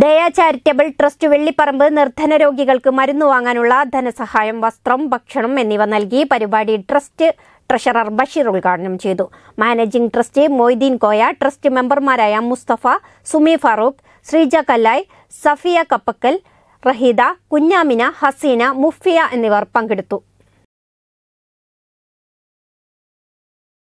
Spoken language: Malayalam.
ദയ ചാരിറ്റബിൾ ട്രസ്റ്റ് വെള്ളിപ്പറമ്പ് നിർധന രോഗികൾക്ക് മരുന്ന് വാങ്ങാനുള്ള ധനസഹായം വസ്ത്രം ഭക്ഷണം എന്നിവ നൽകി പരിപാടി ട്രസ്റ്റ് ട്രഷറർ ബഷീർ ഉദ്ഘാടനം ചെയ്തു managing trust Moideen Koya trust മെമ്പർമാരായ മുസ്തഫ സുമി ഫാറൂഖ് ശ്രീജ കല്ലായ് സഫിയ കപ്പക്കൽ റഹീദ കുഞ്ഞാമിന ഹസീന മുഫിയ എന്നിവർ പങ്കെടുത്തു